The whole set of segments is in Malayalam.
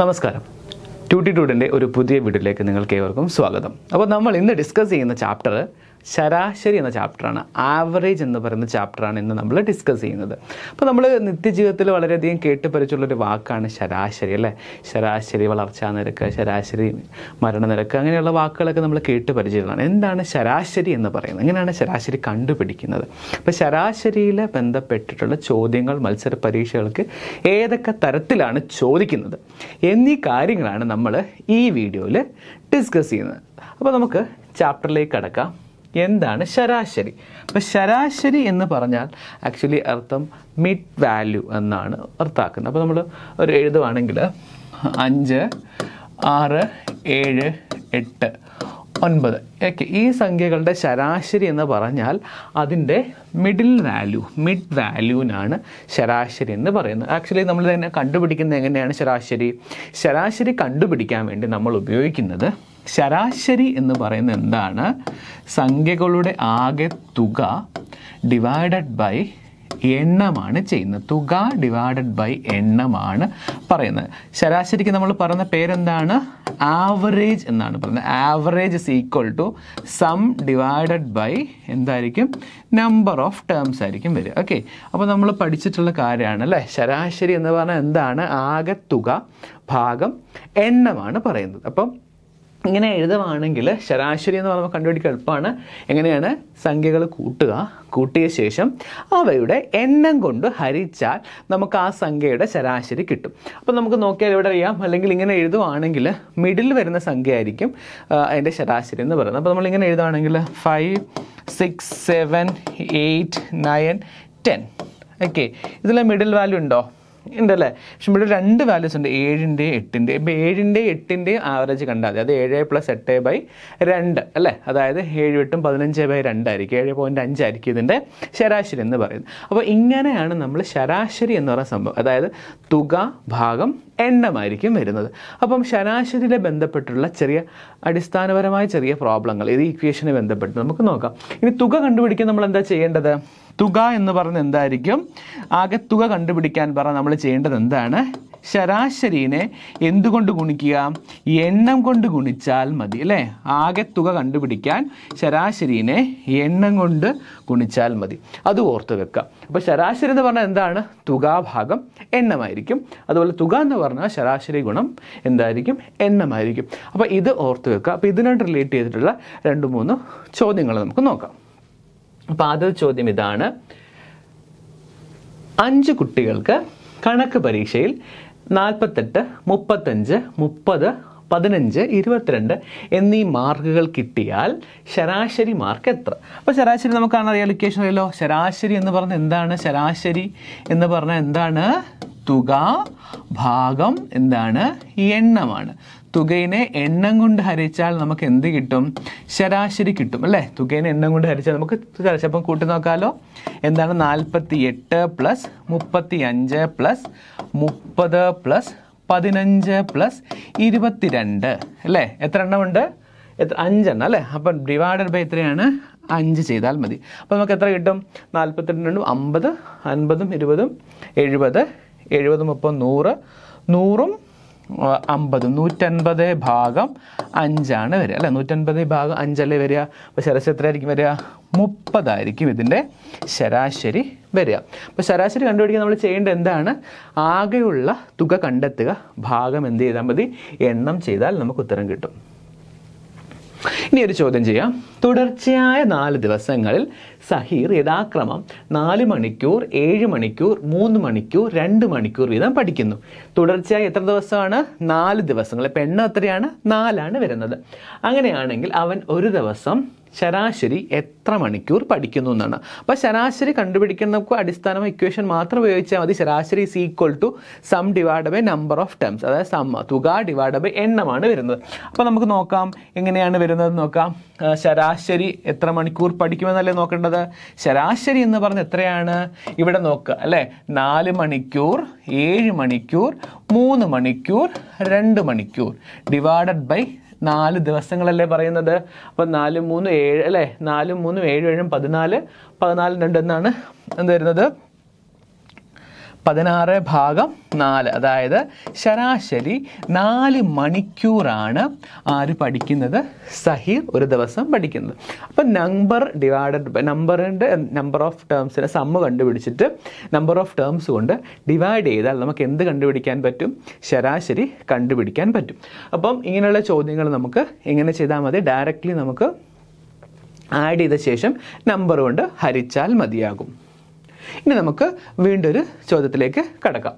നമസ്കാരം ട്യൂട്ടിറ്റ്യൂഡിൻ്റെ ഒരു പുതിയ വീഡിയോയിലേക്ക് നിങ്ങൾക്ക് ഏവർക്കും സ്വാഗതം അപ്പോൾ നമ്മൾ ഇന്ന് ഡിസ്കസ് ചെയ്യുന്ന ചാപ്റ്റർ ശരാശരി എന്ന ചാപ്റ്ററാണ് ആവറേജ് എന്ന് പറയുന്ന ചാപ്റ്ററാണ് ഇന്ന് നമ്മൾ ഡിസ്കസ് ചെയ്യുന്നത് അപ്പോൾ നമ്മൾ നിത്യജീവിതത്തിൽ വളരെയധികം കേട്ട് പരിച്ചുള്ളൊരു വാക്കാണ് ശരാശരി അല്ലേ ശരാശരി വളർച്ചാ നിരക്ക് ശരാശരി മരണനിരക്ക് അങ്ങനെയുള്ള വാക്കുകളൊക്കെ നമ്മൾ കേട്ട് പരിചയമുള്ളതാണ് എന്താണ് ശരാശരി എന്ന് പറയുന്നത് എങ്ങനെയാണ് ശരാശരി കണ്ടുപിടിക്കുന്നത് അപ്പോൾ ശരാശരിയിൽ ബന്ധപ്പെട്ടിട്ടുള്ള ചോദ്യങ്ങൾ മത്സര പരീക്ഷകൾക്ക് ഏതൊക്കെ തരത്തിലാണ് ചോദിക്കുന്നത് എന്നീ കാര്യങ്ങളാണ് നമ്മൾ ഈ വീഡിയോയിൽ ഡിസ്കസ് ചെയ്യുന്നത് അപ്പോൾ നമുക്ക് ചാപ്റ്ററിലേക്ക് കടക്കാം എന്താണ് ശരാശരി അപ്പോൾ ശരാശരി എന്ന് പറഞ്ഞാൽ ആക്ച്വലി അർത്ഥം മിഡ് വാല്യൂ എന്നാണ് അർത്ഥാക്കുന്നത് അപ്പോൾ നമ്മൾ ഒരു എഴുതുവാണെങ്കിൽ അഞ്ച് ആറ് ഏഴ് എട്ട് ഒൻപത് ഓക്കെ ഈ സംഖ്യകളുടെ ശരാശരി എന്ന് പറഞ്ഞാൽ അതിൻ്റെ മിഡിൽ വാല്യൂ മിഡ് വാല്യൂവിനാണ് ശരാശരി എന്ന് പറയുന്നത് ആക്ച്വലി നമ്മൾ തന്നെ കണ്ടുപിടിക്കുന്നത് എങ്ങനെയാണ് ശരാശരി ശരാശരി കണ്ടുപിടിക്കാൻ വേണ്ടി നമ്മൾ ഉപയോഗിക്കുന്നത് ശരാശരി എന്ന് പറയുന്നത് എന്താണ് സംഖ്യകളുടെ ആകെ തുക ഡിവൈഡഡ് ബൈ എണ്ണമാണ് ചെയ്യുന്നത് തുക ഡിവൈഡഡ് ബൈ എണ്ണമാണ് പറയുന്നത് ശരാശരിക്ക് നമ്മൾ പറയുന്ന പേരെന്താണ് ആവറേജ് എന്നാണ് പറയുന്നത് average is equal to sum divided by എന്തായിരിക്കും നമ്പർ ഓഫ് ടേംസ് ആയിരിക്കും വരിക ഓക്കെ അപ്പോൾ നമ്മൾ പഠിച്ചിട്ടുള്ള കാര്യമാണ് അല്ലേ ശരാശരി എന്ന് പറഞ്ഞാൽ എന്താണ് ആകെ തുക ഭാഗം എണ്ണമാണ് പറയുന്നത് അപ്പം ഇങ്ങനെ എഴുതുവാണെങ്കിൽ ശരാശരി എന്ന് പറയുമ്പോൾ കണ്ടുപിടിക്കാൻ എളുപ്പമാണ് എങ്ങനെയാണ് സംഖ്യകൾ കൂട്ടുക കൂട്ടിയ ശേഷം അവയുടെ എണ്ണം കൊണ്ട് ഹരിച്ചാൽ നമുക്ക് ആ സംഖ്യയുടെ ശരാശരി കിട്ടും അപ്പോൾ നമുക്ക് നോക്കിയാൽ ഇവിടെ അറിയാം അല്ലെങ്കിൽ ഇങ്ങനെ എഴുതുവാണെങ്കിൽ മിഡിൽ വരുന്ന സംഖ്യ ആയിരിക്കും അതിൻ്റെ ശരാശരി എന്ന് പറയുന്നത് അപ്പോൾ നമ്മളിങ്ങനെ എഴുതുകയാണെങ്കിൽ five six seven eight nine ten okay ഇതിൽ മിഡിൽ വാല്യൂ ഉണ്ടോ ഉണ്ടല്ലേ പക്ഷെ ഇവിടെ രണ്ട് വാല്യൂസ് ഉണ്ട് ഏഴിൻ്റെ എട്ടിൻ്റെ ഇപ്പം ഏഴിൻ്റെ എട്ടിൻ്റെ ആവറേജ് കണ്ടാൽ മതി അത് ഏഴ് പ്ലസ് എട്ട് ബൈ രണ്ട് അല്ലേ അതായത് ഏഴ് എട്ടും പതിനഞ്ച് ബൈ രണ്ടായിരിക്കും ഏഴ് പോയിൻറ്റ് അഞ്ചായിരിക്കും ഇതിൻ്റെ ശരാശരി എന്ന് പറയുന്നത് അപ്പോൾ ഇങ്ങനെയാണ് നമ്മൾ ശരാശരി എന്ന് പറയുന്ന സംഭവം അതായത് തുക ഭാഗം എണ്ണമായിരിക്കും വരുന്നത് അപ്പം ശരാശരിയിലെ ബന്ധപ്പെട്ടുള്ള ചെറിയ അടിസ്ഥാനപരമായ ചെറിയ പ്രോബ്ലങ്ങൾ ഇത് ഇക്വേഷനെ ബന്ധപ്പെട്ട് നമുക്ക് നോക്കാം ഇനി തുക കണ്ടുപിടിക്കാൻ നമ്മൾ എന്താ ചെയ്യേണ്ടത് തുക എന്ന് പറഞ്ഞ എന്തായിരിക്കും ആകെ തുക കണ്ടുപിടിക്കാൻ പറഞ്ഞ നമ്മൾ ചെയ്യേണ്ടത് എന്താണ് ശരാശരീനെ എന്തുകൊണ്ട് ഗുണിക്കുക എണ്ണം കൊണ്ട് ഗുണിച്ചാൽ മതി അല്ലേ ആകെ തുക കണ്ടുപിടിക്കാൻ ശരാശരീനെ എണ്ണം കൊണ്ട് ഗുണിച്ചാൽ മതി അത് ഓർത്ത് വെക്കുക അപ്പോൾ ശരാശരി എന്ന് പറഞ്ഞാൽ എന്താണ് തുകാഭാഗം എണ്ണമായിരിക്കും അതുപോലെ തുക എന്ന് പറഞ്ഞാൽ ശരാശരി ഗുണം എന്തായിരിക്കും എണ്ണമായിരിക്കും അപ്പോൾ ഇത് ഓർത്ത് വെക്കുക അപ്പോൾ ഇതിനോട് റിലേറ്റ് ചെയ്തിട്ടുള്ള രണ്ട് മൂന്ന് ചോദ്യങ്ങൾ നമുക്ക് നോക്കാം അപ്പോൾ ആദ്യത്തെ ചോദ്യം ഇതാണ് അഞ്ച് കുട്ടികൾക്ക് കണക്ക് പരീക്ഷയിൽ നാൽപ്പത്തെട്ട് മുപ്പത്തഞ്ച് മുപ്പത് പതിനഞ്ച് ഇരുപത്തിരണ്ട് എന്നീ മാർക്കുകൾ കിട്ടിയാൽ ശരാശരി മാർക്ക് എത്ര അപ്പോൾ ശരാശരി നമുക്കാണ് അറിയാം ലൊക്കേഷൻ അറിയാലോ ശരാശരി എന്ന് പറഞ്ഞാൽ എന്താണ് ശരാശരി എന്ന് പറഞ്ഞാൽ എന്താണ് തുക ഭാഗം എന്താണ് എണ്ണമാണ് തുകയിനെ എണ്ണം കൊണ്ട് ഹരിച്ചാൽ നമുക്ക് എന്ത് കിട്ടും ശരാശരി കിട്ടും അല്ലെ തുകയിനെ എണ്ണം കൊണ്ട് ഹരിച്ചാൽ നമുക്ക് ചിലപ്പം കൂട്ടി നോക്കാമല്ലോ എന്താണ് നാൽപ്പത്തി എട്ട് പ്ലസ് മുപ്പത്തി അഞ്ച് പ്ലസ് മുപ്പത് പ്ലസ് പതിനഞ്ച് പ്ലസ് ഇരുപത്തി രണ്ട് അല്ലേ എത്ര എണ്ണമുണ്ട് എത്ര അഞ്ചെണ്ണം അല്ലേ അപ്പം ഡിവൈഡഡ് ബൈ എത്രയാണ് അഞ്ച് ചെയ്താൽ മതി അപ്പം നമുക്ക് എത്ര കിട്ടും നാൽപ്പത്തിരണ്ടും അമ്പത് അൻപതും ഇരുപതും എഴുപത് എഴുപതും ഒപ്പം നൂറ് നൂറും അമ്പത് നൂറ്റൻപത് ഭാഗം അഞ്ചാണ് വരിക അല്ലേ നൂറ്റൻപത് ഭാഗം അഞ്ചല്ലേ വരിക അപ്പോൾ ശരാശരി എത്രയായിരിക്കും വരിക മുപ്പതായിരിക്കും ഇതിൻ്റെ ശരാശരി വരിക അപ്പോൾ ശരാശരി കണ്ടുപിടിക്കാൻ നമ്മൾ ചെയ്യേണ്ടത് എന്താണ് ആകെയുള്ള തുക കണ്ടെത്തുക ഭാഗം എന്ത് ചെയ്താൽ മതി എണ്ണം ചെയ്താൽ നമുക്ക് ഉത്തരം കിട്ടും ഇനി ഒരു ചോദ്യം ചെയ്യാം തുടർച്ചയായ നാല് ദിവസങ്ങളിൽ സഹീർ യഥാക്രമം നാല് മണിക്കൂർ ഏഴ് മണിക്കൂർ മൂന്ന് മണിക്കൂർ രണ്ട് മണിക്കൂർ വീതം പഠിക്കുന്നു തുടർച്ചയായി എത്ര ദിവസമാണ് നാല് ദിവസങ്ങൾ ഇപ്പം എണ്ണം എത്രയാണ് നാലാണ് വരുന്നത് അങ്ങനെയാണെങ്കിൽ അവൻ ഒരു ദിവസം ശരാശരി എത്ര മണിക്കൂർ പഠിക്കുന്നു എന്നാണ് അപ്പോൾ ശരാശരി കണ്ടുപിടിക്കാൻ നമുക്ക് അടിസ്ഥാന ഇക്വേഷൻ മാത്രം ഉപയോഗിച്ചാൽ മതി ശരാശരി is equal to sum divide by number of terms അതായത് സമ്മ തുക ഡിവൈഡ് ബൈ എണ്ണമാണ് വരുന്നത് അപ്പോൾ നമുക്ക് നോക്കാം എങ്ങനെയാണ് വരുന്നത് നോക്കാം ശരാശരി ശരാശരി എത്ര മണിക്കൂർ പഠിക്കുമെന്നല്ലേ നോക്കേണ്ടത് ശരാശരി എന്ന് പറഞ്ഞ എത്രയാണ് ഇവിടെ നോക്കുക അല്ലേ നാല് മണിക്കൂർ ഏഴ് മണിക്കൂർ മൂന്ന് മണിക്കൂർ രണ്ട് മണിക്കൂർ ഡിവൈഡഡ് ബൈ നാല് ദിവസങ്ങളല്ലേ പറയുന്നത് അപ്പം നാല് മൂന്ന് ഏഴ് അല്ലേ നാല് മൂന്ന് ഏഴ് ഏഴും പതിനാല് പതിനാല് രണ്ട് എന്നാണ് എന്ത് വരുന്നത് പതിനാറ് ഭാഗം നാല് അതായത് ശരാശരി നാല് മണിക്കൂറാണ് ആര് പഠിക്കുന്നത് സഹിർ ഒരു ദിവസം പഠിക്കുന്നത് അപ്പം നമ്പർ ഡിവൈഡഡ് ബൈ നമ്പറിൻ്റെ നമ്പർ ഓഫ് ടേംസിൻ്റെ സമ്മ കണ്ടുപിടിച്ചിട്ട് നമ്പർ ഓഫ് ടേംസ് കൊണ്ട് ഡിവൈഡ് ചെയ്താൽ നമുക്ക് എന്ത് കണ്ടുപിടിക്കാൻ പറ്റും ശരാശരി കണ്ടുപിടിക്കാൻ പറ്റും അപ്പം ഇങ്ങനെയുള്ള ചോദ്യങ്ങൾ നമുക്ക് എങ്ങനെ ചെയ്താൽ മതി ഡയറക്റ്റ്ലി നമുക്ക് ആഡ് ചെയ്ത ശേഷം നമ്പർ കൊണ്ട് ഹരിച്ചാൽ മതിയാകും ഇനി നമുക്ക് വീണ്ടൊരു ചോദ്യത്തിലേക്ക് കടക്കാം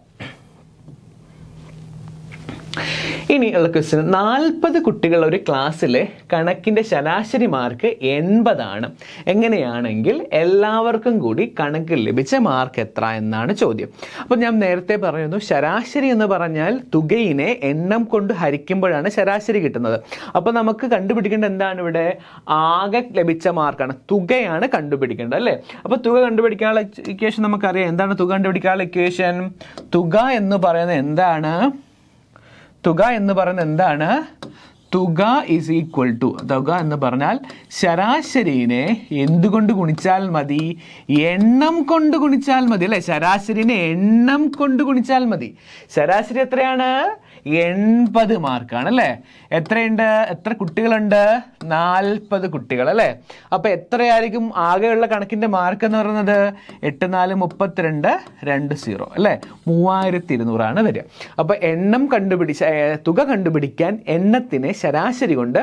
ഇനിയുള്ള ക്വസ്റ്റ്യൻ നാൽപ്പത് കുട്ടികൾ ഒരു ക്ലാസ്സിൽ കണക്കിൻ്റെ ശരാശരി മാർക്ക് എൺപതാണ് എങ്ങനെയാണെങ്കിൽ എല്ലാവർക്കും കൂടി കണക്ക് ലഭിച്ച മാർക്ക് എത്ര എന്നാണ് ചോദ്യം അപ്പോൾ ഞാൻ നേരത്തെ പറയുന്നു ശരാശരി എന്ന് പറഞ്ഞാൽ തുകയിനെ എണ്ണം കൊണ്ട് ഹരിക്കുമ്പോഴാണ് ശരാശരി കിട്ടുന്നത് അപ്പോൾ നമുക്ക് കണ്ടുപിടിക്കേണ്ട എന്താണ് ഇവിടെ ആകെ ലഭിച്ച മാർക്കാണ് തുകയാണ് കണ്ടുപിടിക്കേണ്ടത് അല്ലേ അപ്പോൾ തുക കണ്ടുപിടിക്കാനുള്ള ഇക്വേഷൻ നമുക്കറിയാം എന്താണ് തുക കണ്ടുപിടിക്കാനുള്ള ഇക്വേഷൻ തുക എന്ന് പറയുന്നത് എന്താണ് തുക എന്ന് പറയുന്നത് എന്താണ് തുക ഈസ് ഈക്വൽ ടു തുക എന്ന് പറഞ്ഞാൽ ശരാശരിനെ എന്തുകൊണ്ട് ഗുണിച്ചാൽ മതി എണ്ണം കൊണ്ട് ഗുണിച്ചാൽ മതി അല്ലേ ശരാശരിനെ എണ്ണം കൊണ്ട് ഗുണിച്ചാൽ മതി ശരാശരി എത്രയാണ് എൺപത് മാർക്കാണ് അല്ലേ എത്രയുണ്ട് എത്ര കുട്ടികളുണ്ട് നാൽപ്പത് കുട്ടികൾ അല്ലേ അപ്പോൾ എത്രയായിരിക്കും ആകെയുള്ള കണക്കിൻ്റെ മാർക്ക് എന്ന് പറയുന്നത് എട്ട് നാല് മുപ്പത്തിരണ്ട് രണ്ട് സീറോ അല്ലേ മൂവായിരത്തി ഇരുന്നൂറാണ് വരിക അപ്പോൾ എണ്ണം കണ്ടുപിടിച്ച തുക കണ്ടുപിടിക്കാൻ എണ്ണത്തിനെ ശരാശരി കൊണ്ട്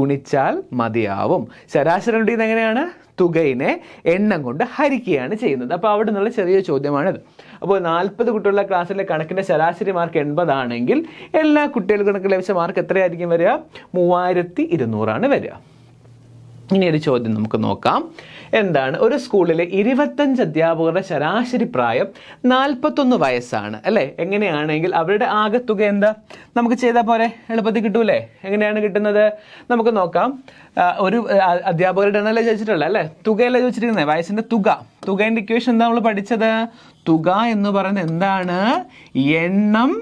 ഗുണിച്ചാൽ മതിയാവും ശരാശരി കൊണ്ടിരുന്നത് എങ്ങനെയാണ് തുകയിനെ എണ്ണം കൊണ്ട് ഹരിക്കുകയാണ് ചെയ്യുന്നത് അപ്പോൾ അവിടെ നിന്നുള്ള ചെറിയ ചോദ്യമാണിത് അപ്പോൾ നാൽപ്പത് കുട്ടികളുടെ ക്ലാസ്സിലെ കണക്കിൻ്റെ ശരാശരി മാർക്ക് എൺപതാണെങ്കിൽ എല്ലാ കുട്ടികൾക്കും ലഭിച്ച മാർക്ക് എത്രയായിരിക്കും വരിക മൂവായിരത്തി ഇരുന്നൂറാണ് വരിക ഇനി ഒരു ചോദ്യം നമുക്ക് നോക്കാം എന്താണ് ഒരു സ്കൂളിലെ ഇരുപത്തഞ്ച് അധ്യാപകരുടെ ശരാശരി പ്രായം നാൽപ്പത്തൊന്ന് വയസ്സാണ് അല്ലേ എങ്ങനെയാണെങ്കിൽ അവരുടെ ആകെ തുക എന്താ നമുക്ക് ചെയ്താൽ പോരെ എളുപ്പത്തിൽ കിട്ടൂലേ എങ്ങനെയാണ് കിട്ടുന്നത് നമുക്ക് നോക്കാം ഒരു അധ്യാപകരുടെ എണ്ണല്ലേ ചോദിച്ചിട്ടുള്ളത് അല്ലേ തുകയല്ലേ ചോദിച്ചിരിക്കുന്നത് വയസ്സിൻ്റെ തുക തുകേൻ്റെ ഇക്വേഷൻ എന്താ നമ്മൾ പഠിച്ചത് തുക എന്ന് പറയുന്നത് എന്താണ് എണ്ണം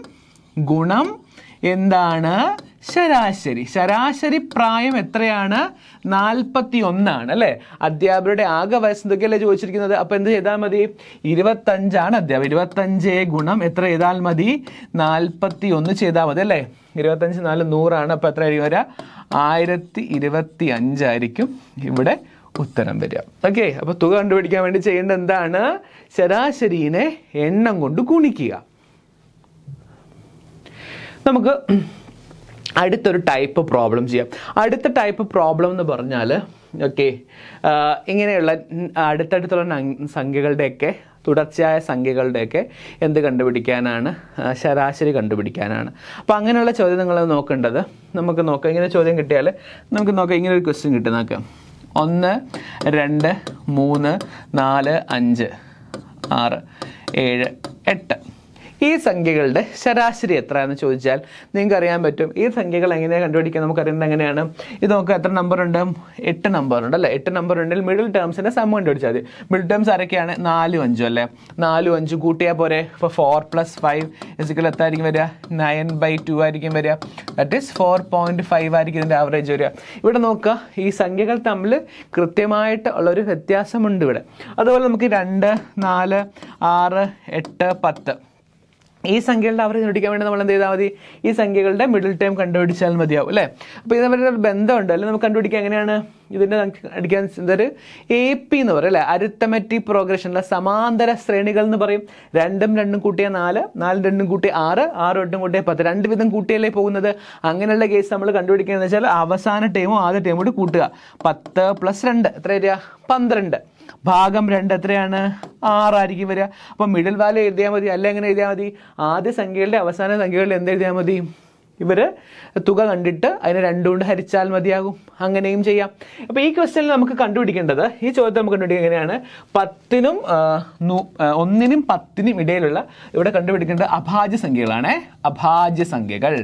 ഗുണം എന്താണ് ശരാശരി ശരാശരി പ്രായം എത്രയാണ് നാൽപ്പത്തി ഒന്നാണ് അല്ലെ അധ്യാപകരുടെ ആകെ വയസ്സ് എന്തൊക്കെയല്ലേ ചോദിച്ചിരിക്കുന്നത് അപ്പൊ എന്ത് ചെയ്താൽ മതി ഇരുപത്തഞ്ചാണ് അധ്യാപകർ ഇരുപത്തഞ്ച് ഗുണം എത്ര ചെയ്താൽ മതി നാൽപ്പത്തി ഒന്ന് ചെയ്താൽ മതി അല്ലേ ഇരുപത്തഞ്ച് നാല് നൂറാണ് അപ്പൊ എത്ര ആയിരിക്കും വരാ ആയിരത്തി ഇരുപത്തി അഞ്ചായിരിക്കും ഇവിടെ ഉത്തരം വരിക ഓക്കെ അപ്പൊ തുക കണ്ടുപിടിക്കാൻ വേണ്ടി ചെയ്യേണ്ടത് എന്താണ് ശരാശരിനെ എണ്ണം കൊണ്ട് കുണിക്കുക നമുക്ക് അടുത്തൊരു ടൈപ്പ് പ്രോബ്ലം ചെയ്യാം അടുത്ത ടൈപ്പ് പ്രോബ്ലം എന്ന് പറഞ്ഞാൽ ഓക്കെ ഇങ്ങനെയുള്ള അടുത്തടുത്തുള്ള സംഖ്യകളുടെയൊക്കെ തുടർച്ചയായ സംഖ്യകളുടെയൊക്കെ എന്ത് കണ്ടുപിടിക്കാനാണ് ശരാശരി കണ്ടുപിടിക്കാനാണ് അപ്പോൾ അങ്ങനെയുള്ള ചോദ്യം നിങ്ങൾ നോക്കേണ്ടത് നമുക്ക് നോക്കാം ഇങ്ങനെ ചോദ്യം കിട്ടിയാൽ നമുക്ക് നോക്കാം ഇങ്ങനെ ഒരു ക്വസ്റ്റ്യൻ കിട്ടി നോക്കാം ഒന്ന് രണ്ട് മൂന്ന് നാല് അഞ്ച് ആറ് ഏഴ് എട്ട് ഈ സംഖ്യകളുടെ ശരാശരി എത്ര എന്ന് ചോദിച്ചാൽ നിങ്ങൾക്ക് അറിയാൻ പറ്റും ഈ സംഖ്യകൾ എങ്ങനെയാണ് നമുക്ക് നമുക്കറിയുന്നത് എങ്ങനെയാണ് ഇത് നമുക്ക് എത്ര നമ്പർ ഉണ്ട് എട്ട് നമ്പർ ഉണ്ട് അല്ലേ എട്ട് നമ്പർ ഉണ്ടെങ്കിൽ മിഡിൽ ടേംസിൻ്റെ സം കണ്ടുപിടിച്ചാൽ മതി മിഡിൽ ടേംസ് ആരൊക്കെയാണ് നാലും അഞ്ചും അല്ലേ നാലും അഞ്ചും കൂട്ടിയാൽ പോരെ ഇപ്പോൾ ഫോർ പ്ലസ് ഫൈവ് എസിക്കൽ എത്തായിരിക്കും വരിക നയൻ ബൈ ടു ആയിരിക്കും വരിക that is four point five ആയിരിക്കും ഇതിൻ്റെ ആവറേജ് വരിക ഇവിടെ നോക്കുക ഈ സംഖ്യകൾ തമ്മിൽ കൃത്യമായിട്ട് ഉള്ളൊരു വ്യത്യാസമുണ്ട് ഇവിടെ അതുപോലെ നമുക്ക് രണ്ട് നാല് ആറ് എട്ട് പത്ത് ഈ സംഖ്യകളുടെ അവർ കണ്ടുപിടിക്കാൻ വേണ്ടി നമ്മൾ എന്ത് ചെയ്താൽ മതി ഈ സംഖ്യകളുടെ മിഡിൽ ടൈം കണ്ടുപിടിച്ചാൽ മതിയാവും അല്ലേ അപ്പോൾ ഇത് തമ്മിലൊരു ബന്ധമുണ്ട് അല്ലെങ്കിൽ നമുക്ക് കണ്ടുപിടിക്കാൻ എങ്ങനെയാണ് ഇതിനെ നമുക്ക് അടിക്കാൻ ഇതൊരു എ പി എന്ന് പറയും അല്ലേ പ്രോഗ്രഷൻ അല്ല സമാന്തര ശ്രേണികൾ എന്ന് പറയും രണ്ടും രണ്ടും കൂട്ടിയ നാല് നാല് രണ്ടും കൂട്ടിയ ആറ് ആറ് എട്ടും കൂട്ടിയ പത്ത് രണ്ട് വിധം കൂട്ടിയല്ലേ പോകുന്നത് അങ്ങനെയുള്ള കേസ് നമ്മൾ കണ്ടുപിടിക്കുകയെന്ന് വെച്ചാൽ അവസാന ടൈമും ആദ്യ ടൈമും കൂടി കൂട്ടുക പത്ത് പ്ലസ് രണ്ട് എത്ര വരിക പന്ത്രണ്ട് ഭാഗം രണ്ട് എത്രയാണ് ആറായിരിക്കും വരിക അപ്പം മിഡിൽ വാല്യൂ എഴുതിയാൽ മതി അല്ല എങ്ങനെ എഴുതിയാൽ മതി ആദ്യ സംഖ്യകളുടെ അവസാന സംഖ്യകളുടെ എന്ത് എഴുതിയാൽ മതി ഇവർ തുക കണ്ടിട്ട് അതിനെ കൊണ്ട് ഹരിച്ചാൽ മതിയാകും അങ്ങനെയും ചെയ്യാം അപ്പോൾ ഈ ക്വസ്റ്റ്യനിൽ നമുക്ക് കണ്ടുപിടിക്കേണ്ടത് ഈ ചോദ്യത്തെ നമുക്ക് കണ്ടുപിടിക്കുക എങ്ങനെയാണ് പത്തിനും ഒന്നിനും പത്തിനും ഇടയിലുള്ള ഇവിടെ കണ്ടുപിടിക്കേണ്ടത് അഭാജ്യ സംഖ്യകളാണ് അഭാജ്യ സംഖ്യകൾ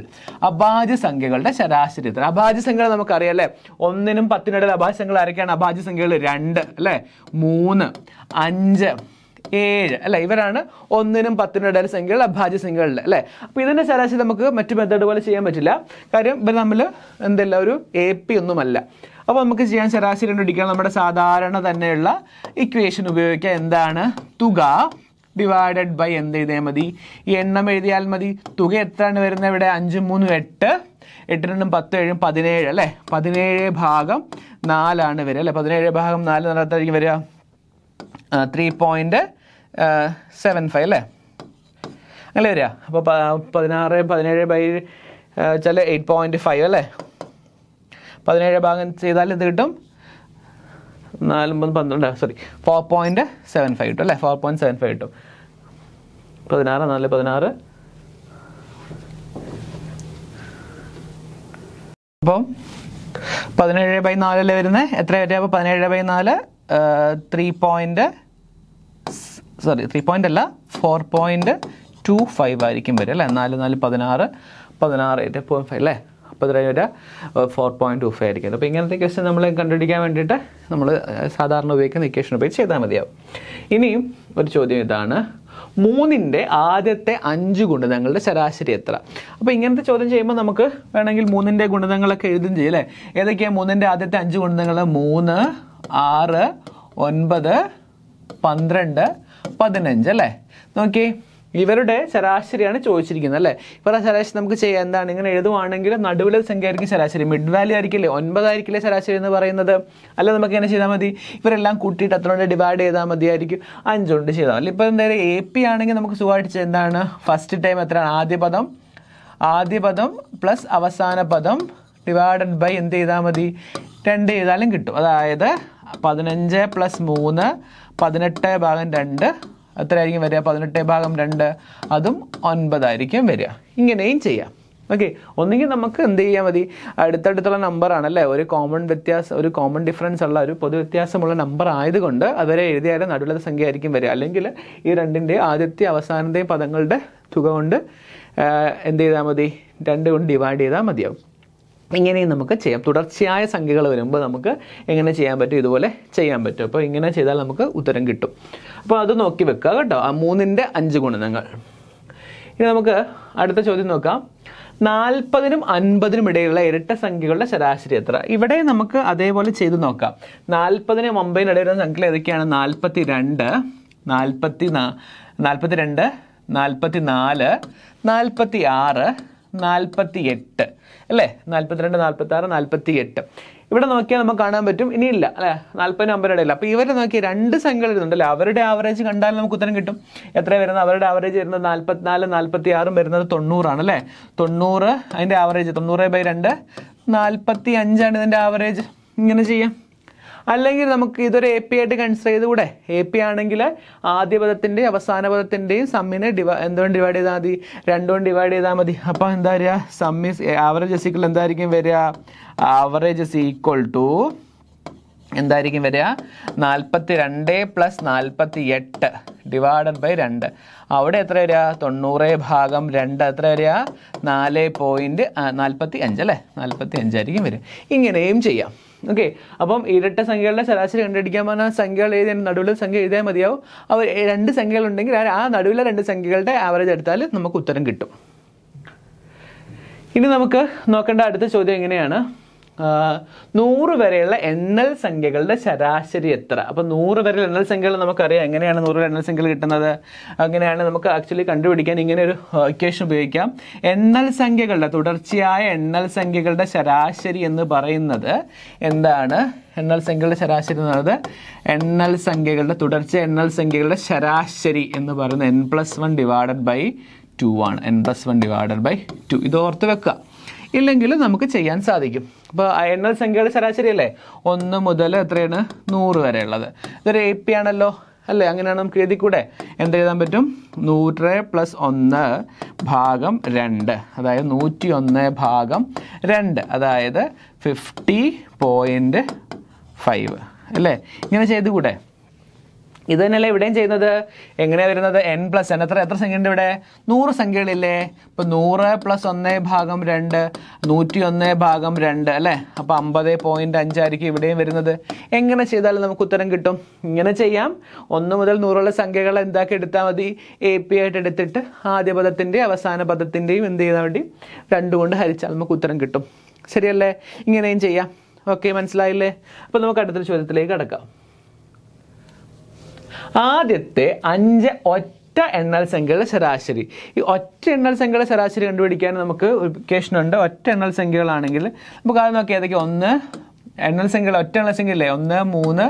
അഭാജ്യ സംഖ്യകളുടെ ശരാശരി അഭാജ്യ സംഖ്യകൾ നമുക്കറിയാം അല്ലേ ഒന്നിനും പത്തിനും ഇടയിൽ അഭാജ്യ സംഖ്യകൾ ആരൊക്കെയാണ് അഭാജ്യ സംഖ്യകൾ രണ്ട് അല്ലേ മൂന്ന് അഞ്ച് ഏഴ് അല്ലേ ഇവരാണ് ഒന്നിനും പത്തിനും ഇടയിൽ സംഖ്യകൾ അഭാജ്യ സംഖ്യകളുടെ അല്ലേ അപ്പോൾ ഇതിൻ്റെ ശരാശരി നമുക്ക് മറ്റു മെത്തേഡ് പോലെ ചെയ്യാൻ പറ്റില്ല കാര്യം ഇവർ നമ്മൾ എന്തല്ല ഒരു എ പി ഒന്നുമല്ല അപ്പോൾ നമുക്ക് ചെയ്യാൻ ശരാശരി കണ്ടുപിടിക്കാൻ നമ്മുടെ സാധാരണ തന്നെയുള്ള ഇക്വേഷൻ ഉപയോഗിക്കുക എന്താണ് തുക ഡിവൈഡഡ് ബൈ എന്ത് ചെയ്താൽ മതി എണ്ണം എഴുതിയാൽ മതി തുക എത്രയാണ് വരുന്നത് ഇവിടെ അഞ്ചും മൂന്നും എട്ട് എട്ട് രണ്ടും പത്ത് ഏഴും പതിനേഴ് അല്ലേ പതിനേഴ് ഭാഗം നാലാണ് വരിക അല്ലേ പതിനേഴ് ഭാഗം നാല് നടത്തായിരിക്കും വരിക ത്രീ പോയിൻറ്റ് സെവൻ ഫൈവ് അല്ലേ അങ്ങനെ വരിക അപ്പോൾ പതിനാറ് പതിനേഴ് ബൈ വെച്ചാൽ എയ്റ്റ് പോയിൻറ്റ് ഫൈവ് അല്ലേ പതിനേഴ് ഭാഗം ചെയ്താൽ എന്ത് കിട്ടും നാലുമ്പത് പന്ത്രണ്ട് sorry four point seven five കിട്ടും അല്ലേ ഫോർ പോയിൻറ്റ് സെവൻ ഫൈവ് കിട്ടും പതിനാറ് നാല് പതിനാറ് അപ്പം പതിനേഴ് ബൈ നാലല്ലേ വരുന്നത് എത്ര വരെ അപ്പോൾ പതിനേഴ് ബൈ നാല് three point sorry three point അല്ല ഫോർ പോയിൻറ്റ് ടു ഫൈവ് ആയിരിക്കും വരിക അല്ലേ നാല് നാല് പതിനാറ് പതിനാറ് എയ്റ്റ് പോയിൻറ്റ് ഫൈവ് അല്ലേ പതിനേഴ് വരെ ഫോർ പോയിൻറ്റ് ടു ഫൈവ് ആയിരിക്കും അപ്പോൾ ഇങ്ങനത്തെ ക്വസ്റ്റ്യൻ നമ്മൾ കണ്ടുപിടിക്കാൻ വേണ്ടിയിട്ട് നമ്മൾ സാധാരണ ഉപയോഗിക്കുന്ന ഇക്വേഷൻ ഉപയോഗിച്ച് ചെയ്താൽ മതിയാവും ഇനിയും ഒരു ചോദ്യം ഇതാണ് മൂന്നിൻ്റെ ആദ്യത്തെ അഞ്ച് ഗുണിതങ്ങളുടെ ശരാശരി എത്ര അപ്പോൾ ഇങ്ങനത്തെ ചോദ്യം ചെയ്യുമ്പോൾ നമുക്ക് വേണമെങ്കിൽ മൂന്നിൻ്റെ ഗുണിതങ്ങളൊക്കെ എഴുതും ചെയ്യും അല്ലേ ഏതൊക്കെയാണ് മൂന്നിൻ്റെ ആദ്യത്തെ അഞ്ച് ഗുണിതങ്ങൾ മൂന്ന് ആറ് ഒൻപത് പന്ത്രണ്ട് പതിനഞ്ച് അല്ലേ നോക്കി ഇവരുടെ ശരാശരിയാണ് ചോദിച്ചിരിക്കുന്നത് അല്ലേ ഇപ്പോൾ ആ ശരാശരി നമുക്ക് ചെയ്യാൻ എന്താണ് ഇങ്ങനെ എഴുതുവാണെങ്കിൽ നടുവിലെ സംഖ്യ ആയിരിക്കും ശരാശരി മിഡ് വാല്യൂ ആയിരിക്കില്ലേ ഒൻപതായിരിക്കില്ലേ ശരാശരി എന്ന് പറയുന്നത് അല്ല നമുക്ക് എങ്ങനെ ചെയ്താൽ മതി ഇവരെല്ലാം കൂട്ടിയിട്ട് അത്ര കൊണ്ട് ഡിവൈഡ് ചെയ്താൽ മതിയായിരിക്കും അഞ്ചുകൊണ്ട് ചെയ്താൽ മതി ഇപ്പോൾ എന്തായാലും എ പി ആണെങ്കിൽ നമുക്ക് സുഖമായിട്ട് എന്താണ് ഫസ്റ്റ് ടൈം എത്രയാണ് ആദ്യ പദം ആദ്യ പദം പ്ലസ് അവസാന പദം ഡിവൈഡഡ് ബൈ എന്ത് ചെയ്താൽ മതി രണ്ട് ചെയ്താലും കിട്ടും അതായത് പതിനഞ്ച് പ്ലസ് മൂന്ന് പതിനെട്ട് ഭാഗം രണ്ട് എത്രയായിരിക്കും വരിക പതിനെട്ട് ഭാഗം രണ്ട് അതും ഒൻപതായിരിക്കും വരിക ഇങ്ങനെയും ചെയ്യാം ഓക്കെ ഒന്നുകിൽ നമുക്ക് എന്ത് ചെയ്യാൽ മതി അടുത്തടുത്തുള്ള നമ്പർ ആണല്ലേ ഒരു കോമൺ വ്യത്യാസം ഒരു കോമൺ ഡിഫറൻസ് ഉള്ള ഒരു പൊതു വ്യത്യാസമുള്ള നമ്പർ ആയതുകൊണ്ട് അവരെ എഴുതിയാലും നടുവിലത്തെ സംഖ്യ ആയിരിക്കും വരിക അല്ലെങ്കിൽ ഈ രണ്ടിൻ്റെ ആദ്യത്തെ അവസാനത്തെയും പദങ്ങളുടെ തുക കൊണ്ട് എന്ത് ചെയ്താൽ മതി രണ്ട് കൊണ്ട് ഡിവൈഡ് ചെയ്താൽ മതിയാവും ഇങ്ങനെയും നമുക്ക് ചെയ്യാം തുടർച്ചയായ സംഖ്യകൾ വരുമ്പോൾ നമുക്ക് എങ്ങനെ ചെയ്യാൻ പറ്റും ഇതുപോലെ ചെയ്യാൻ പറ്റും അപ്പോൾ ഇങ്ങനെ ചെയ്താൽ നമുക്ക് ഉത്തരം കിട്ടും അപ്പോൾ അത് നോക്കി വെക്കുക കേട്ടോ ആ മൂന്നിൻ്റെ അഞ്ച് ഗുണനങ്ങൾ ഇനി നമുക്ക് അടുത്ത ചോദ്യം നോക്കാം നാൽപ്പതിനും അൻപതിനും ഇടയിലുള്ള ഇരട്ട സംഖ്യകളുടെ ശരാശരി എത്ര ഇവിടെ നമുക്ക് അതേപോലെ ചെയ്ത് നോക്കാം നാൽപ്പതിനും അമ്പതിനും ഇടയിലുള്ള സംഖ്യകൾ ഏതൊക്കെയാണ് നാൽപ്പത്തി രണ്ട് നാൽപ്പത്തി നാൽപ്പത്തി രണ്ട് നാൽപ്പത്തി നാല് നാൽപ്പത്തി ആറ് നാൽപ്പത്തി എട്ട് അല്ലേ നാൽപ്പത്തിരണ്ട് നാൽപ്പത്തി ആറ് നാൽപ്പത്തി എട്ട് ഇവിടെ നോക്കിയാൽ നമുക്ക് കാണാൻ പറ്റും ഇനിയില്ല അല്ലേ നാൽപ്പതിനും അമ്പതിനും ഇല്ല അപ്പോൾ ഇവരെ നോക്കി രണ്ട് സംഖ്യകൾ ഇരുന്നുണ്ടല്ലേ അവരുടെ ആവറേജ് കണ്ടാൽ നമുക്ക് ഉത്തരം കിട്ടും എത്ര വരുന്നത് അവരുടെ ആവറേജ് വരുന്നത് നാൽപ്പത്തിനാല് നാൽപ്പത്തി ആറും വരുന്നത് തൊണ്ണൂറാണ് അല്ലേ തൊണ്ണൂറ് അതിൻ്റെ ആവറേജ് തൊണ്ണൂറ് ബൈ രണ്ട് നാൽപ്പത്തി അഞ്ചാണ് ഇതിൻ്റെ ആവറേജ് ഇങ്ങനെ ചെയ്യാം അല്ലെങ്കിൽ നമുക്ക് ഇതൊരു എ പി ആയിട്ട് കൺസിഡർ ചെയ്തുകൂടെ എ പി ആണെങ്കിൽ ആദ്യ പദത്തിൻ്റെയും അവസാന പദത്തിൻ്റെയും സമ്മിനെ ഡിവൈ എന്തുകൊണ്ട് ഡിവൈഡ് ചെയ്താൽ മതി രണ്ടുകൊണ്ട് ഡിവൈഡ് ചെയ്താൽ മതി അപ്പോൾ എന്താ പറയുക സമ്മിസ് ആവറേജ് ഈക്വൽ എന്തായിരിക്കും വരിക ആവറേജ് എസ് ഈക്വൽ ടു എന്തായിരിക്കും വരിക നാൽപ്പത്തി രണ്ട് പ്ലസ് നാൽപ്പത്തി എട്ട് ഡിവൈഡഡ് ബൈ രണ്ട് അവിടെ എത്ര വരിക തൊണ്ണൂറ് ഭാഗം രണ്ട് എത്ര വരിക നാല് പോയിൻറ്റ് നാൽപ്പത്തി അഞ്ച് അല്ലേ നാൽപ്പത്തി അഞ്ചായിരിക്കും വരിക ഇങ്ങനെയും ചെയ്യാം ഓക്കെ അപ്പം ഇരട്ട സംഖ്യകളുടെ ശരാശരി കണ്ടുപിടിക്കാൻ പറഞ്ഞാൽ സംഖ്യകൾ എഴുതി നടുവിലെ സംഖ്യ എഴുതിയാൽ മതിയാവും അവർ രണ്ട് സംഖ്യകളുണ്ടെങ്കിൽ ആ നടുവിലെ രണ്ട് സംഖ്യകളുടെ ആവറേജ് എടുത്താൽ നമുക്ക് ഉത്തരം കിട്ടും ഇനി നമുക്ക് നോക്കേണ്ട അടുത്ത ചോദ്യം എങ്ങനെയാണ് നൂറ് വരെയുള്ള എണ്ണൽ സംഖ്യകളുടെ ശരാശരി എത്ര അപ്പോൾ നൂറ് വരെയുള്ള എണ്ണൽ സംഖ്യകൾ നമുക്കറിയാം എങ്ങനെയാണ് നൂറ് എണ്ണൽ സംഖ്യകൾ കിട്ടുന്നത് അങ്ങനെയാണ് നമുക്ക് ആക്ച്വലി കണ്ടുപിടിക്കാൻ ഇങ്ങനെ ഒരു ഇക്വേഷൻ ഉപയോഗിക്കാം എണ്ണൽ സംഖ്യകളുടെ തുടർച്ചയായ എണ്ണൽ സംഖ്യകളുടെ ശരാശരി എന്ന് പറയുന്നത് എന്താണ് എണ്ണൽ സംഖ്യകളുടെ ശരാശരി എന്ന് പറയുന്നത് എണ്ണൽ സംഖ്യകളുടെ തുടർച്ച എണ്ണൽ സംഖ്യകളുടെ ശരാശരി എന്ന് പറയുന്നത് N plus one divided by two ആണ് N plus one divided by two ഇത് ഓർത്ത് വെക്കുക ഇല്ലെങ്കിൽ നമുക്ക് ചെയ്യാൻ സാധിക്കും അപ്പോൾ എണ്ണൽ സംഖ്യയുടെ ശരാശരി അല്ലേ ഒന്ന് മുതൽ എത്രയാണ് നൂറ് വരെ ഉള്ളത് ഇതൊരു എ പി ആണല്ലോ അല്ലേ അങ്ങനെയാണ് നമുക്ക് കൂടെ എന്ത് എഴുതാൻ പറ്റും നൂറ് പ്ലസ് ഒന്ന് ഭാഗം രണ്ട് അതായത് നൂറ്റി ഒന്ന് ഭാഗം രണ്ട് അതായത് ഫിഫ്റ്റി പോയിൻറ്റ് ഫൈവ് അല്ലേ ഇങ്ങനെ ചെയ്തുകൂടെ ഇത് തന്നെയല്ലേ ഇവിടെയും ചെയ്യുന്നത് എങ്ങനെയാണ് വരുന്നത് എൻ പ്ലസ് എൻ എത്ര എത്ര ഉണ്ട് ഇവിടെ നൂറ് സംഖ്യകളില്ലേ ഇപ്പം നൂറ് പ്ലസ് ഒന്ന് ഭാഗം രണ്ട് നൂറ്റി ഒന്ന് ഭാഗം രണ്ട് അല്ലേ അപ്പം അമ്പത് പോയിൻ്റ് അഞ്ചായിരിക്കും ഇവിടെയും വരുന്നത് എങ്ങനെ ചെയ്താലും നമുക്ക് ഉത്തരം കിട്ടും ഇങ്ങനെ ചെയ്യാം ഒന്ന് മുതൽ നൂറുള്ള സംഖ്യകൾ എന്താക്കി എടുത്താൽ മതി എ പി ആയിട്ട് എടുത്തിട്ട് ആദ്യ പദത്തിൻ്റെയും അവസാന പദത്തിൻ്റെയും എന്ത് ചെയ്താൽ വേണ്ടി രണ്ടുകൊണ്ട് ഹരിച്ചാൽ നമുക്ക് ഉത്തരം കിട്ടും ശരിയല്ലേ ഇങ്ങനെയും ചെയ്യാം ഓക്കെ മനസ്സിലായില്ലേ അപ്പോൾ നമുക്ക് അടുത്തൊരു ചോദ്യത്തിലേക്ക് കടക്കാം ആദ്യത്തെ അഞ്ച് ഒറ്റ എണ്ണൽ സംഖ്യകളുടെ ശരാശരി ഈ ഒറ്റ എണ്ണൽ സംഖ്യകളുടെ ശരാശരി കണ്ടുപിടിക്കാൻ നമുക്ക് ഉണ്ട് ഒറ്റ എണ്ണൽ സംഖ്യകളാണെങ്കിൽ നമുക്ക് ആദ്യം നോക്കി ഏതൊക്കെ ഒന്ന് എണ്ണൽ സംഖ്യകൾ ഒറ്റ എണ്ണൽ സംഖ്യ അല്ലേ ഒന്ന് മൂന്ന്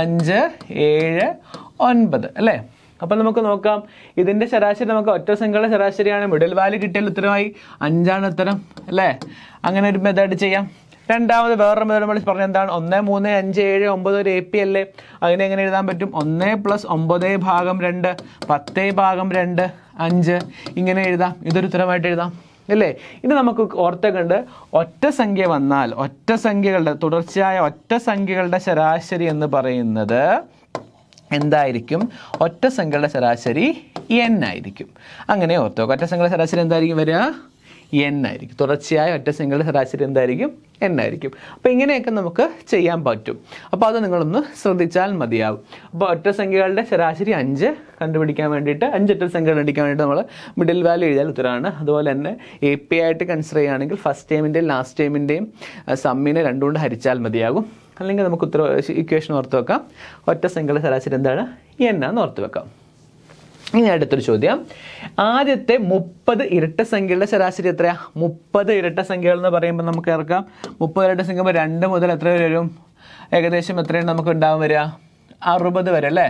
അഞ്ച് ഏഴ് ഒൻപത് അല്ലേ അപ്പോൾ നമുക്ക് നോക്കാം ഇതിൻ്റെ ശരാശരി നമുക്ക് ഒറ്റ സംഖ്യകളുടെ ശരാശരിയാണ് മിഡിൽ വാല്യൂ കിട്ടിയാൽ ഉത്തരമായി അഞ്ചാണ് ഉത്തരം അല്ലേ അങ്ങനെ ഒരു മെത്തേഡ് ചെയ്യാം രണ്ടാമത് വേറൊരു മുതൽ വിളിച്ച് പറഞ്ഞ എന്താണ് ഒന്ന് മൂന്ന് അഞ്ച് ഏഴ് ഒമ്പത് ഒരു എ പി അല്ലേ അതിനെ എങ്ങനെ എഴുതാൻ പറ്റും ഒന്ന് പ്ലസ് ഒമ്പത് ഭാഗം രണ്ട് പത്ത് ഭാഗം രണ്ട് അഞ്ച് ഇങ്ങനെ എഴുതാം ഇതൊരു ഉത്തരമായിട്ട് എഴുതാം അല്ലേ ഇത് നമുക്ക് ഓർത്തേക്കുണ്ട് ഒറ്റ സംഖ്യ വന്നാൽ ഒറ്റ സംഖ്യകളുടെ തുടർച്ചയായ ഒറ്റ സംഖ്യകളുടെ ശരാശരി എന്ന് പറയുന്നത് എന്തായിരിക്കും ഒറ്റ സംഖ്യകളുടെ ശരാശരി എൻ ആയിരിക്കും അങ്ങനെ ഓർത്തോ ഒറ്റ സംഖ്യകളുടെ ശരാശരി എന്തായിരിക്കും വരിക എൻ ആയിരിക്കും തുടർച്ചയായ ഒറ്റ സിംഗിളുടെ ശരാശരി എന്തായിരിക്കും എൻ ആയിരിക്കും അപ്പോൾ ഇങ്ങനെയൊക്കെ നമുക്ക് ചെയ്യാൻ പറ്റും അപ്പോൾ അത് നിങ്ങളൊന്ന് ശ്രദ്ധിച്ചാൽ മതിയാവും അപ്പോൾ ഒറ്റ സംഖ്യകളുടെ ശരാശരി അഞ്ച് കണ്ടുപിടിക്കാൻ വേണ്ടിയിട്ട് അഞ്ച് ഒറ്റ സംഖ്യ കണ്ടുപിടിക്കാൻ വേണ്ടിയിട്ട് നമ്മൾ മിഡിൽ വാല്യൂ എഴുതിയാൽ ഉത്തരമാണ് അതുപോലെ തന്നെ എ പി ആയിട്ട് കൺസിഡർ ചെയ്യുകയാണെങ്കിൽ ഫസ്റ്റ് ടൈമിൻ്റെയും ലാസ്റ്റ് ടൈമിൻ്റെയും സമ്മിനെ രണ്ടുകൊണ്ട് ഹരിച്ചാൽ മതിയാകും അല്ലെങ്കിൽ നമുക്ക് ഉത്തര ഇക്വേഷൻ ഓർത്ത് വെക്കാം ഒറ്റ സംഖ്യകളുടെ ശരാശരി എന്താണ് എൻ എന്ന് ഓർത്ത് വെക്കാം ഇനി അടുത്തൊരു ചോദ്യം ആദ്യത്തെ മുപ്പത് ഇരട്ട സംഖ്യകളുടെ ശരാശരി എത്രയാ മുപ്പത് ഇരട്ട സംഖ്യകൾ എന്ന് പറയുമ്പോൾ നമുക്ക് ഇറക്കാം മുപ്പത് ഇരട്ട സംഖ്യ രണ്ട് മുതൽ എത്ര വരും ഏകദേശം എത്രയാണ് നമുക്ക് ഉണ്ടാവും വരിക അറുപത് വരെ അല്ലേ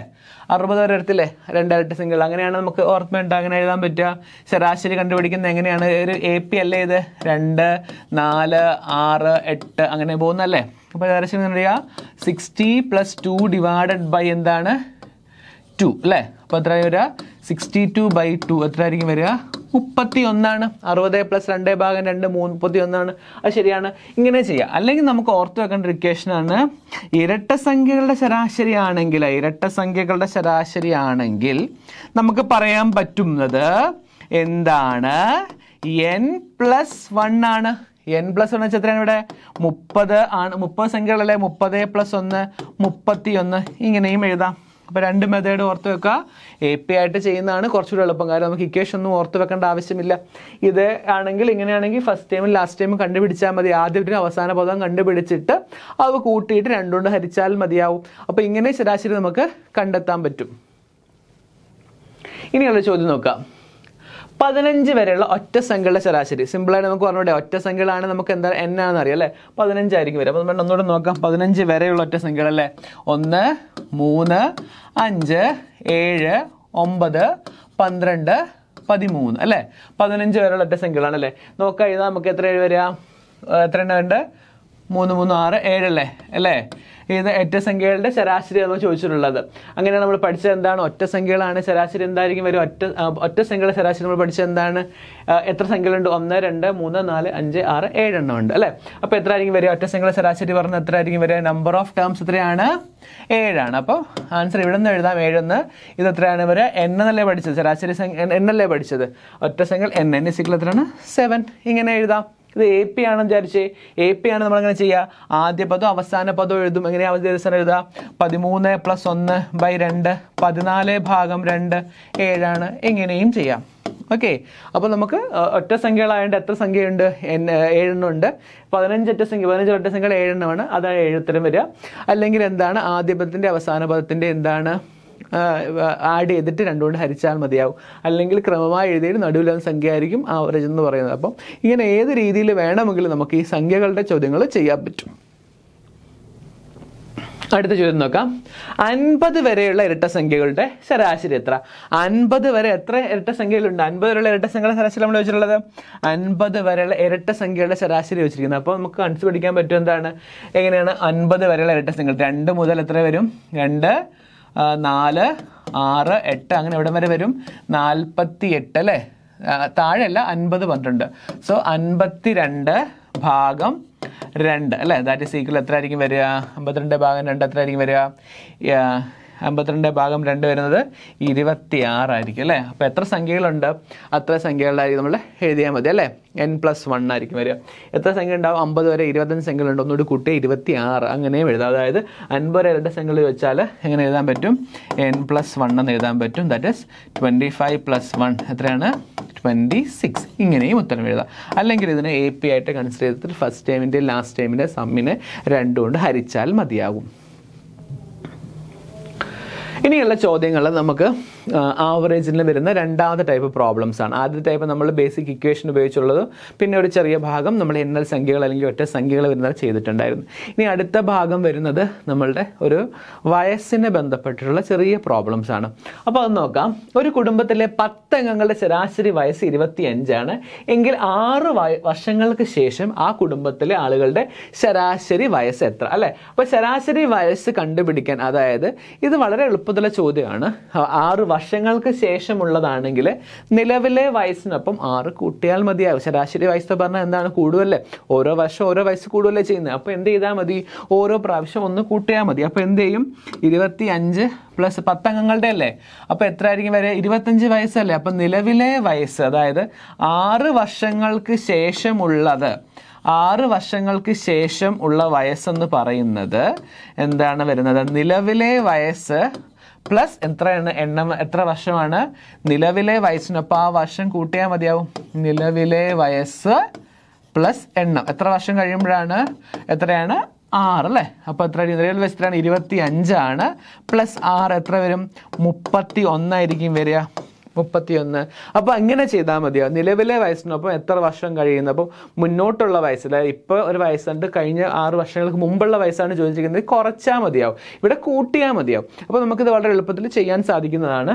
അറുപത് വരെ എടുത്തില്ലേ ഇരട്ട സംഖ്യകൾ അങ്ങനെയാണ് നമുക്ക് ഓർമ്മയുണ്ട് അങ്ങനെ എഴുതാൻ പറ്റുക ശരാശരി കണ്ടുപിടിക്കുന്നത് എങ്ങനെയാണ് ഒരു എ പി അല്ലേ ഇത് രണ്ട് നാല് ആറ് എട്ട് അങ്ങനെ പോകുന്നല്ലേ അപ്പോൾ ശരാശരി എന്ന് പറയുക sixty plus two divided by എന്താണ് ടു അല്ലേ അപ്പോൾ എത്ര വരിക സിക്സ്റ്റി ടു ബൈ ടു എത്ര ആയിരിക്കും വരിക മുപ്പത്തി ഒന്നാണ് അറുപത് പ്ലസ് രണ്ട് ഭാഗം രണ്ട് മൂന്ന് മുപ്പത്തി ഒന്നാണ് അത് ശരിയാണ് ഇങ്ങനെ ചെയ്യാം അല്ലെങ്കിൽ നമുക്ക് ഓർത്ത് വെക്കേണ്ട ഒരു ഇക്വേഷനാണ് ഇരട്ട സംഖ്യകളുടെ ശരാശരി ആണെങ്കിൽ ഇരട്ട സംഖ്യകളുടെ ശരാശരി ആണെങ്കിൽ നമുക്ക് പറയാൻ പറ്റുന്നത് എന്താണ് എൻ പ്ലസ് വൺ ആണ് എൻ പ്ലസ് വൺ വെച്ചാൽ എത്രയാണ് ഇവിടെ മുപ്പത് ആണ് മുപ്പത് സംഖ്യകളല്ലേ മുപ്പത് പ്ലസ് ഒന്ന് മുപ്പത്തി ഒന്ന് ഇങ്ങനെയും എഴുതാം അപ്പോൾ രണ്ട് മെത്തേഡ് ഓർത്ത് വെക്കുക എ പി ആയിട്ട് ചെയ്യുന്നതാണ് കുറച്ചുകൂടി എളുപ്പം കാര്യം നമുക്ക് ഇക്വേഷൻ ഒന്നും ഓർത്ത് വെക്കേണ്ട ആവശ്യമില്ല ഇത് ആണെങ്കിൽ ഇങ്ങനെയാണെങ്കിൽ ഫസ്റ്റ് ടൈമും ലാസ്റ്റ് ടൈമും കണ്ടുപിടിച്ചാൽ മതി ആദ്യത്തിന് അവസാന പദം കണ്ടുപിടിച്ചിട്ട് അവ കൂട്ടിയിട്ട് രണ്ടുകൊണ്ട് ഹരിച്ചാൽ മതിയാവും അപ്പോൾ ഇങ്ങനെ ശരാശരി നമുക്ക് കണ്ടെത്താൻ പറ്റും ഇനിയുള്ള ചോദ്യം നോക്കാം പതിനഞ്ച് വരെയുള്ള ഒറ്റ സംഖ്യയുടെ ശരാശരി സിമ്പിളായിട്ട് നമുക്ക് പറഞ്ഞൂടെ ഒറ്റ സംഖ്യകളാണ് നമുക്ക് എന്താ എന്നാണെന്ന് അറിയാം അല്ലേ പതിനഞ്ചായിരിക്കും വരെ അപ്പോൾ നമ്മൾ ഒന്നുകൂടെ നോക്കാം പതിനഞ്ച് വരെയുള്ള ഒറ്റ സംഖ്യകൾ സംഖ്യകളല്ലേ ഒന്ന് മൂന്ന് അഞ്ച് ഏഴ് ഒമ്പത് പന്ത്രണ്ട് പതിമൂന്ന് അല്ലേ പതിനഞ്ച് വരെയുള്ള ഒറ്റ സംഖ്യകളാണ് സംഖ്യകളാണല്ലേ നോക്കാം ഇത് നമുക്ക് എത്ര ഏഴ് വരിക എത്ര എണ്ണം വേണ്ടത് മൂന്ന് മൂന്ന് ആറ് ഏഴല്ലേ അല്ലേ ഇത് ഒറ്റ സംഖ്യകളുടെ ശരാശരി എന്ന് ചോദിച്ചിട്ടുള്ളത് അങ്ങനെ നമ്മൾ പഠിച്ചത് എന്താണ് ഒറ്റ സംഖ്യകളാണ് ശരാശരി എന്തായിരിക്കും വരും ഒറ്റ ഒറ്റ സംഖ്യയുടെ ശരാശരി നമ്മൾ പഠിച്ചത് എന്താണ് എത്ര സംഖ്യകളുണ്ട് ഒന്ന് രണ്ട് മൂന്ന് നാല് അഞ്ച് ആറ് ഏഴെണ്ണം ഉണ്ട് അല്ലേ അപ്പോൾ എത്ര ആയിരിക്കും വരിക ഒറ്റ സംഖ്യയുടെ ശരാശരി പറഞ്ഞാൽ എത്ര ആയിരിക്കും വരിക നമ്പർ ഓഫ് ടേംസ് എത്രയാണ് ഏഴാണ് അപ്പോൾ ആൻസർ ഇവിടെ നിന്ന് എഴുതാം ഏഴെന്ന് ഇത് എത്രയാണ് വരിക എണ്ണെന്നല്ലേ പഠിച്ചത് ശരാശരി എണ്ണല്ലേ പഠിച്ചത് ഒറ്റ സംഖ്യകൾ എണ്ണ എന്നെ സിക്കിൾ എത്രയാണ് സെവൻ ഇങ്ങനെ എഴുതാം ഇത് എ പി ആണെന്ന് വിചാരിച്ച് എ പി ആണ് നമ്മൾ എങ്ങനെ ചെയ്യുക ആദ്യ പദം അവസാന പദം എഴുതും എങ്ങനെ അവധി ദിവസം എഴുതുക പതിമൂന്ന് പ്ലസ് ഒന്ന് ബൈ രണ്ട് പതിനാല് ഭാഗം രണ്ട് ഏഴാണ് എങ്ങനെയും ചെയ്യാം ഓക്കെ അപ്പോൾ നമുക്ക് ഒറ്റ സംഖ്യകളായതുകൊണ്ട് എത്ര സംഖ്യയുണ്ട് ഏഴെണ്ണം ഉണ്ട് പതിനഞ്ച് ഒറ്റ സംഖ്യ പതിനഞ്ച് ഒറ്റ സംഖ്യകൾ ഏഴെണ്ണമാണ് അതാണ് ഏഴുത്തരം വരിക അല്ലെങ്കിൽ എന്താണ് ആദ്യ പദത്തിൻ്റെ അവസാന പദത്തിൻ്റെ എന്താണ് ആഡ് ചെയ്തിട്ട് രണ്ടുകൊണ്ട് ഹരിച്ചാൽ മതിയാവും അല്ലെങ്കിൽ ക്രമമായി എഴുതിയിട്ട് നടുവിലുള്ള സംഖ്യ ആയിരിക്കും ആവറേജ് എന്ന് പറയുന്നത് അപ്പം ഇങ്ങനെ ഏത് രീതിയിൽ വേണമെങ്കിലും നമുക്ക് ഈ സംഖ്യകളുടെ ചോദ്യങ്ങൾ ചെയ്യാൻ പറ്റും അടുത്ത ചോദ്യം നോക്കാം അൻപത് വരെയുള്ള ഇരട്ട സംഖ്യകളുടെ ശരാശരി എത്ര അൻപത് വരെ എത്ര ഇരട്ട സംഖ്യകളുണ്ട് അൻപത് വരെയുള്ള ഇരട്ട സംഖ്യയുടെ ശരാശരി നമ്മൾ വെച്ചിട്ടുള്ളത് അൻപത് വരെയുള്ള ഇരട്ട സംഖ്യകളുടെ ശരാശരി വെച്ചിരിക്കുന്നത് അപ്പോൾ നമുക്ക് കണ്ടുപിടിക്കാൻ പറ്റും എന്താണ് എങ്ങനെയാണ് അൻപത് വരെയുള്ള ഇരട്ട സംഖ്യകൾ രണ്ട് മുതൽ എത്ര വരും രണ്ട് നാല് ആറ് എട്ട് അങ്ങനെ എവിടം വരെ വരും നാൽപ്പത്തി എട്ട് അല്ലേ താഴെയല്ല അൻപത് പന്ത്രണ്ട് സോ അൻപത്തി രണ്ട് ഭാഗം രണ്ട് അല്ലേ ദാറ്റ് സീക്കിൾ ഈക്വൽ എത്ര ആയിരിക്കും വരിക അമ്പത്തിരണ്ട് ഭാഗം രണ്ട് എത്ര ആയിരിക്കും വരിക അമ്പത്തിരണ്ട് ഭാഗം രണ്ട് വരുന്നത് ആറായിരിക്കും അല്ലേ അപ്പോൾ എത്ര സംഖ്യകളുണ്ട് അത്ര സംഖ്യകളായിരിക്കും നമ്മൾ എഴുതിയാൽ മതി അല്ലേ എൻ പ്ലസ് വൺ ആയിരിക്കും വരിക എത്ര സംഖ്യ ഉണ്ടാവും അമ്പത് വരെ ഇരുപത്തഞ്ച് സംഖ്യകളുണ്ട് ഒന്നുകൂടി കൂട്ടി ഇരുപത്തി ആറ് അങ്ങനെയും എഴുതാം അതായത് അൻപത് വരെ രണ്ട് സംഖ്യകൾ വെച്ചാൽ എങ്ങനെ എഴുതാൻ പറ്റും എൻ പ്ലസ് വൺ എന്ന് എഴുതാൻ പറ്റും that is twenty five plus one എത്രയാണ് ട്വൻറ്റി സിക്സ് ഇങ്ങനെയും ഉത്തരം എഴുതാം അല്ലെങ്കിൽ ഇതിനെ എ പി ആയിട്ട് കൺസിഡർ ചെയ്തിട്ട് ഫസ്റ്റ് ടൈമിൻ്റെ ലാസ്റ്റ് ടൈമിൻ്റെ സമ്മിനെ രണ്ടുകൊണ്ട് ഹരിച്ചാൽ മതിയാകും ഇനിയുള്ള ചോദ്യങ്ങൾ നമുക്ക് ആവറേജിൽ വരുന്ന രണ്ടാമത്തെ ടൈപ്പ് പ്രോബ്ലംസ് ആണ് ആദ്യത്തെ ടൈപ്പ് നമ്മൾ ബേസിക് ഇക്വേഷൻ ഉപയോഗിച്ചുള്ളത് പിന്നെ ഒരു ചെറിയ ഭാഗം നമ്മൾ എണ്ണൽ സംഖ്യകൾ അല്ലെങ്കിൽ ഒറ്റ സംഖ്യകൾ വരുന്നത് ചെയ്തിട്ടുണ്ടായിരുന്നു ഇനി അടുത്ത ഭാഗം വരുന്നത് നമ്മളുടെ ഒരു വയസ്സിനെ ബന്ധപ്പെട്ടിട്ടുള്ള ചെറിയ പ്രോബ്ലംസ് ആണ് അപ്പോൾ അത് നോക്കാം ഒരു കുടുംബത്തിലെ പത്ത് അംഗങ്ങളുടെ ശരാശരി വയസ്സ് ഇരുപത്തിയഞ്ചാണ് എങ്കിൽ ആറ് വർഷങ്ങൾക്ക് ശേഷം ആ കുടുംബത്തിലെ ആളുകളുടെ ശരാശരി വയസ്സ് എത്ര അല്ലേ അപ്പോൾ ശരാശരി വയസ്സ് കണ്ടുപിടിക്കാൻ അതായത് ഇത് വളരെ എളുപ്പത്തിലുള്ള ചോദ്യമാണ് ആറ് വർഷങ്ങൾക്ക് ശേഷമുള്ളതാണെങ്കിൽ നിലവിലെ വയസ്സിനൊപ്പം ആറ് കൂട്ടിയാൽ മതിയാവും ശരാശരി വയസ്സ് പറഞ്ഞാൽ എന്താണ് കൂടുതലല്ലേ ഓരോ വർഷം ഓരോ വയസ്സ് കൂടുതലല്ലേ ചെയ്യുന്നത് അപ്പോൾ എന്ത് ചെയ്താൽ മതി ഓരോ പ്രാവശ്യം ഒന്ന് കൂട്ടിയാൽ മതി അപ്പോൾ എന്ത് ചെയ്യും ഇരുപത്തി അഞ്ച് പ്ലസ് പത്തംഗങ്ങളുടെ അല്ലേ അപ്പോൾ എത്ര ആയിരിക്കും വരെ ഇരുപത്തഞ്ച് വയസ്സല്ലേ അപ്പം നിലവിലെ വയസ്സ് അതായത് ആറ് വർഷങ്ങൾക്ക് ശേഷമുള്ളത് ആറ് വർഷങ്ങൾക്ക് ശേഷം ഉള്ള വയസ്സെന്ന് പറയുന്നത് എന്താണ് വരുന്നത് നിലവിലെ വയസ്സ് പ്ലസ് എത്രയാണ് എണ്ണം എത്ര വർഷമാണ് നിലവിലെ വയസ്സിനൊപ്പം ആ വർഷം കൂട്ടിയാൽ മതിയാവും നിലവിലെ വയസ്സ് പ്ലസ് എണ്ണം എത്ര വർഷം കഴിയുമ്പോഴാണ് എത്രയാണ് ആറ് അല്ലേ അപ്പോൾ എത്ര നിലവിൽ എത്രയാണ് ഇരുപത്തി അഞ്ചാണ് പ്ലസ് ആറ് എത്ര വരും മുപ്പത്തി ഒന്നായിരിക്കും വരിക മുപ്പത്തിയൊന്ന് അപ്പോൾ അങ്ങനെ ചെയ്താൽ മതിയോ നിലവിലെ വയസ്സിനൊപ്പം എത്ര വർഷം കഴിയുന്നത് അപ്പം മുന്നോട്ടുള്ള വയസ്സിൽ അതായത് ഇപ്പോൾ ഒരു വയസ്സുണ്ട് കഴിഞ്ഞ ആറ് വർഷങ്ങൾക്ക് മുമ്പുള്ള വയസ്സാണ് ചോദിച്ചിരിക്കുന്നത് കുറച്ചാൽ മതിയാവും ഇവിടെ കൂട്ടിയാൽ മതിയാവും അപ്പോൾ നമുക്കിത് വളരെ എളുപ്പത്തിൽ ചെയ്യാൻ സാധിക്കുന്നതാണ്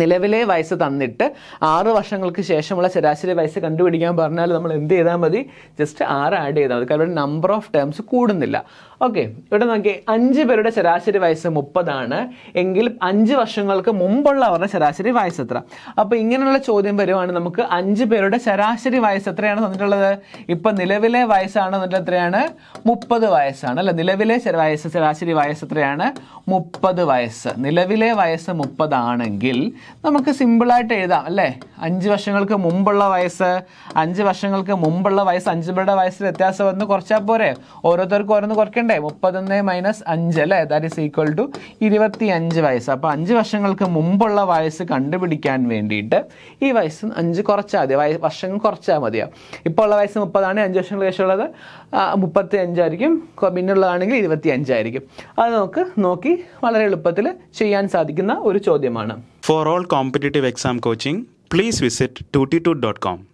നിലവിലെ വയസ്സ് തന്നിട്ട് ആറ് വർഷങ്ങൾക്ക് ശേഷമുള്ള ശരാശരി വയസ്സ് കണ്ടുപിടിക്കാൻ പറഞ്ഞാൽ നമ്മൾ എന്ത് ചെയ്താൽ മതി ജസ്റ്റ് ആറ് ആഡ് ചെയ്താൽ മതി കാരണം നമ്പർ ഓഫ് ടേംസ് കൂടുന്നില്ല ഓക്കെ ഇവിടെ നോക്കി അഞ്ച് പേരുടെ ശരാശരി വയസ്സ് മുപ്പതാണ് എങ്കിൽ അഞ്ച് വർഷങ്ങൾക്ക് മുമ്പുള്ള അവരുടെ ശരാശരി വയസ്സ് എത്ര അപ്പോൾ ഇങ്ങനെയുള്ള ചോദ്യം വരുവാണ് നമുക്ക് അഞ്ച് പേരുടെ ശരാശരി വയസ്സ് എത്രയാണ് തന്നിട്ടുള്ളത് ഇപ്പൊ നിലവിലെ വയസ്സാണ് തന്നിട്ട് എത്രയാണ് മുപ്പത് വയസ്സാണ് അല്ലെ നിലവിലെ വയസ്സ് ശരാശരി വയസ്സ് എത്രയാണ് മുപ്പത് വയസ്സ് നിലവിലെ വയസ്സ് മുപ്പതാണെങ്കിൽ നമുക്ക് സിമ്പിളായിട്ട് എഴുതാം അല്ലേ അഞ്ച് വർഷങ്ങൾക്ക് മുമ്പുള്ള വയസ്സ് അഞ്ച് വർഷങ്ങൾക്ക് മുമ്പുള്ള വയസ്സ് അഞ്ച് പേരുടെ വയസ്സിൽ വ്യത്യാസം വന്ന് കുറച്ചാൽ പോരെ ഓരോരുത്തർക്കും ഓരോന്ന് കുറയ്ക്കേണ്ട കണ്ടേ മുപ്പത്തൊന്ന് മൈനസ് അഞ്ച് അല്ലേ ദാറ്റ് ഇസ് ഈക്വൽ ടു ഇരുപത്തി അഞ്ച് വയസ്സ് അപ്പോൾ അഞ്ച് വർഷങ്ങൾക്ക് മുമ്പുള്ള വയസ്സ് കണ്ടുപിടിക്കാൻ വേണ്ടിയിട്ട് ഈ വയസ്സ് അഞ്ച് കുറച്ചാൽ മതി വയ വർഷങ്ങൾ കുറച്ചാൽ മതിയാവും ഇപ്പോൾ ഉള്ള വയസ്സ് മുപ്പതാണ് അഞ്ച് വർഷങ്ങൾക്ക് ശേഷമുള്ളത് മുപ്പത്തി അഞ്ചായിരിക്കും പിന്നുള്ളതാണെങ്കിൽ ഇരുപത്തി അഞ്ചായിരിക്കും അത് നമുക്ക് നോക്കി വളരെ എളുപ്പത്തിൽ ചെയ്യാൻ സാധിക്കുന്ന ഒരു ചോദ്യമാണ് for all competitive exam coaching please visit two T two dot com